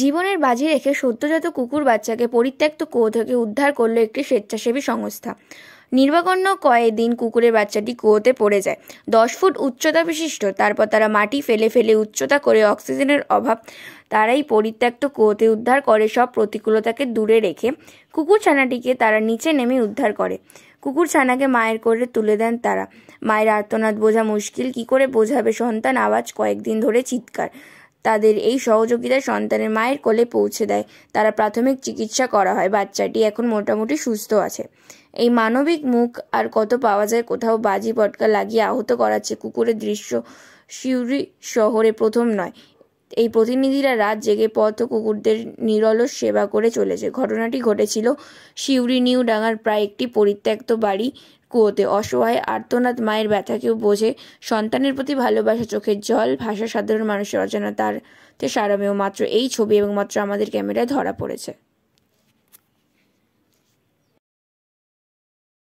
জীবনের বাজি রেখে সদ্যজাত কুকুর বাচ্চাকে পরিত্যক্ত কুয়ো থেকে উদ্ধার করলো একটি স্বেচ্ছাসেবী সংস্থা নির্বাগণ্য কয়েকদিন কুকুরের বাচ্চাটি কুয়োতে পড়ে যায় দশ ফুট উচ্চতা বিশিষ্ট তারপর তারা মাটি ফেলে ফেলে উচ্চতা করে অক্সিজেনের অভাব তারাই পরিত্যক্ত কুয়োতে উদ্ধার করে সব প্রতিকূলতাকে দূরে রেখে কুকুর ছানাটিকে তারা নিচে নেমে উদ্ধার করে কুকুর ছানাকে মায়ের করে তুলে দেন তারা মায়ের আর্তনাদ বোঝা মুশকিল কি করে বোঝাবে সন্তান আওয়াজ কয়েকদিন ধরে চিৎকার তাদের এই সহযোগিতা সন্তানের মায়ের কোলে পৌঁছে দেয় তারা প্রাথমিক চিকিৎসা করা হয় বাচ্চাটি এখন মোটামুটি সুস্থ আছে এই মানবিক মুখ আর কত পাওয়া যায় কোথাও বাজি পটকা লাগিয়ে আহত করাচ্ছে কুকুরের দৃশ্য সিউড়ি শহরে প্রথম নয় এই প্রতিনিধিরা রাত জেগে পথ কুকুরদের নিরলস সেবা করে চলেছে ঘটনাটি ঘটেছিল শিউরি নিউ ডাঙার প্রায় একটি পরিত্যক্ত বাড়ি কুয়োতে অসহায় আর্তনাদ মায়ের ব্যথাকেও বোঝে সন্তানের প্রতি ভালোবাসা চোখের জল ভাষা সাধারণ মানুষের অচেনা তার সারামেও মাত্র এই ছবি এবং মাত্র আমাদের ক্যামেরায় ধরা পড়েছে